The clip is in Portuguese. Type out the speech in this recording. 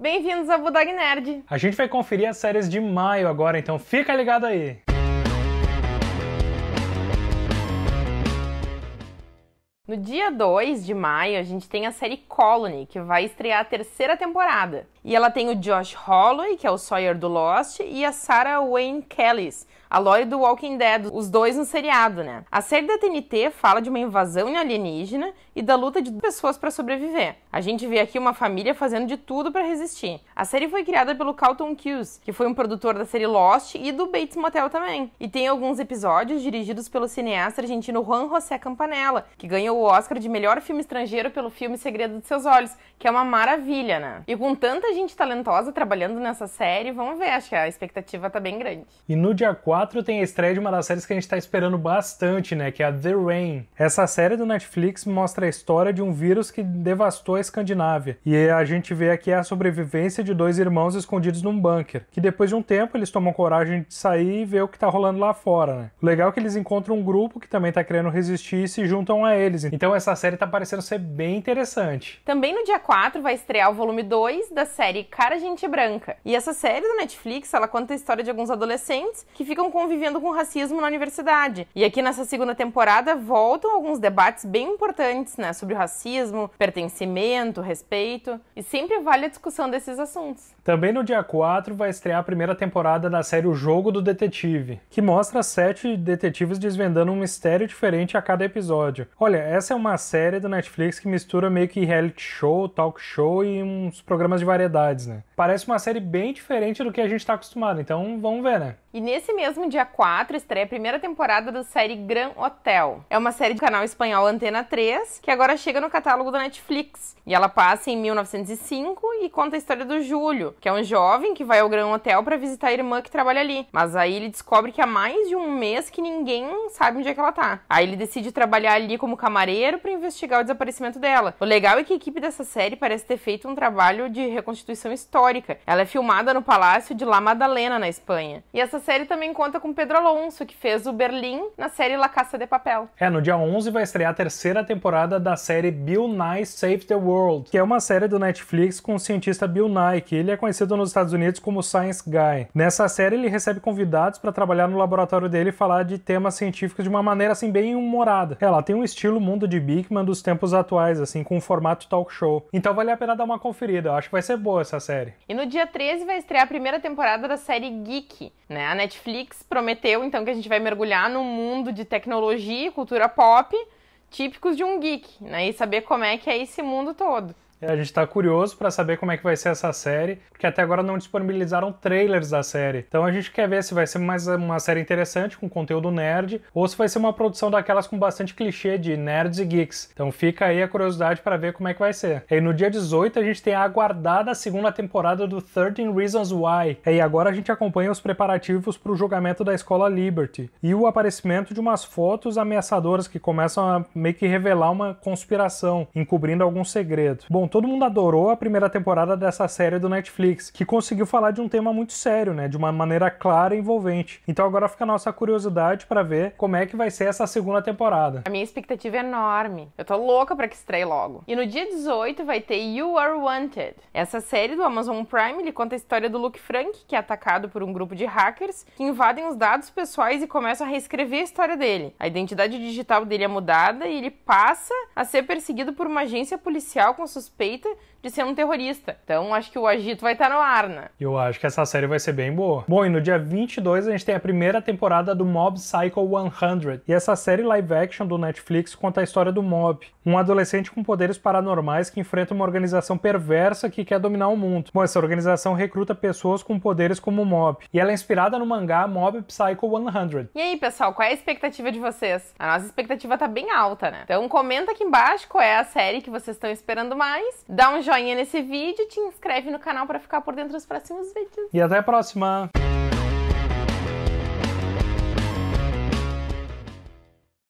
Bem-vindos a Budog Nerd! A gente vai conferir as séries de maio agora, então fica ligado aí! No dia 2 de maio, a gente tem a série Colony, que vai estrear a terceira temporada. E ela tem o Josh Holloway, que é o Sawyer do Lost, e a Sarah Wayne Kellys, a Lori do Walking Dead, os dois no seriado, né? A série da TNT fala de uma invasão alienígena e da luta de pessoas para sobreviver. A gente vê aqui uma família fazendo de tudo para resistir. A série foi criada pelo Calton Hughes, que foi um produtor da série Lost e do Bates Motel também. E tem alguns episódios dirigidos pelo cineasta argentino Juan José Campanella, que ganhou o Oscar de melhor filme estrangeiro pelo filme Segredo de Seus Olhos, que é uma maravilha, né? E com tanta gente talentosa trabalhando nessa série, vamos ver, acho que a expectativa tá bem grande. E no dia 4 4 tem a estreia de uma das séries que a gente está esperando bastante, né? Que é a The Rain. Essa série do Netflix mostra a história de um vírus que devastou a Escandinávia. E a gente vê aqui a sobrevivência de dois irmãos escondidos num bunker. Que depois de um tempo eles tomam coragem de sair e ver o que tá rolando lá fora, né? O legal é que eles encontram um grupo que também tá querendo resistir e se juntam a eles. Então essa série tá parecendo ser bem interessante. Também no dia 4 vai estrear o volume 2 da série Cara Gente Branca. E essa série do Netflix, ela conta a história de alguns adolescentes que ficam convivendo com racismo na universidade. E aqui nessa segunda temporada voltam alguns debates bem importantes, né, sobre racismo, pertencimento, respeito, e sempre vale a discussão desses assuntos. Também no dia 4 vai estrear a primeira temporada da série O Jogo do Detetive, que mostra sete detetives desvendando um mistério diferente a cada episódio. Olha, essa é uma série do Netflix que mistura meio que reality show, talk show e uns programas de variedades, né? Parece uma série bem diferente do que a gente está acostumado, então vamos ver, né? E nesse mesmo dia 4 estreia a primeira temporada da série Gran Hotel. É uma série do canal espanhol Antena 3, que agora chega no catálogo da Netflix. E ela passa em 1905 e conta a história do Júlio, que é um jovem que vai ao Gran Hotel para visitar a irmã que trabalha ali. Mas aí ele descobre que há mais de um mês que ninguém sabe onde é que ela tá. Aí ele decide trabalhar ali como camareiro para investigar o desaparecimento dela. O legal é que a equipe dessa série parece ter feito um trabalho de reconstituição histórica. Ela é filmada no Palácio de La Madalena, na Espanha. E essa série também conta com Pedro Alonso, que fez o Berlim na série La Caça de Papel. É, no dia 11 vai estrear a terceira temporada da série Bill Nye Save the World, que é uma série do Netflix com o cientista Bill Nye, que ele é conhecido nos Estados Unidos como Science Guy. Nessa série ele recebe convidados para trabalhar no laboratório dele e falar de temas científicos de uma maneira assim bem humorada. Ela é, tem um estilo mundo de Bigman dos tempos atuais, assim, com um formato talk show. Então vale a pena dar uma conferida, eu acho que vai ser boa essa série. E no dia 13 vai estrear a primeira temporada da série Geek, né? A Netflix prometeu então que a gente vai mergulhar no mundo de tecnologia e cultura pop típicos de um geek, né? E saber como é que é esse mundo todo. A gente está curioso para saber como é que vai ser essa série, porque até agora não disponibilizaram trailers da série. Então a gente quer ver se vai ser mais uma série interessante, com conteúdo nerd, ou se vai ser uma produção daquelas com bastante clichê de nerds e geeks. Então fica aí a curiosidade para ver como é que vai ser. E no dia 18 a gente tem a aguardada segunda temporada do 13 Reasons Why. E agora a gente acompanha os preparativos para o julgamento da escola Liberty e o aparecimento de umas fotos ameaçadoras que começam a meio que revelar uma conspiração, encobrindo algum segredo. Bom, todo mundo adorou a primeira temporada dessa série do Netflix, que conseguiu falar de um tema muito sério, né? De uma maneira clara e envolvente. Então agora fica a nossa curiosidade para ver como é que vai ser essa segunda temporada. A minha expectativa é enorme. Eu tô louca para que estreie logo. E no dia 18 vai ter You Are Wanted. Essa série do Amazon Prime, ele conta a história do Luke Frank, que é atacado por um grupo de hackers que invadem os dados pessoais e começam a reescrever a história dele. A identidade digital dele é mudada e ele passa a ser perseguido por uma agência policial com suspeitas suspeita de ser um terrorista. Então acho que o agito vai estar tá no ar, né? Eu acho que essa série vai ser bem boa. Bom, e no dia 22 a gente tem a primeira temporada do Mob Psycho 100. E essa série live action do Netflix conta a história do Mob, um adolescente com poderes paranormais que enfrenta uma organização perversa que quer dominar o mundo. Bom, essa organização recruta pessoas com poderes como o Mob. E ela é inspirada no mangá Mob Psycho 100. E aí, pessoal, qual é a expectativa de vocês? A nossa expectativa tá bem alta, né? Então comenta aqui embaixo qual é a série que vocês estão esperando mais mais. Dá um joinha nesse vídeo, te inscreve no canal para ficar por dentro dos próximos vídeos. E até a próxima!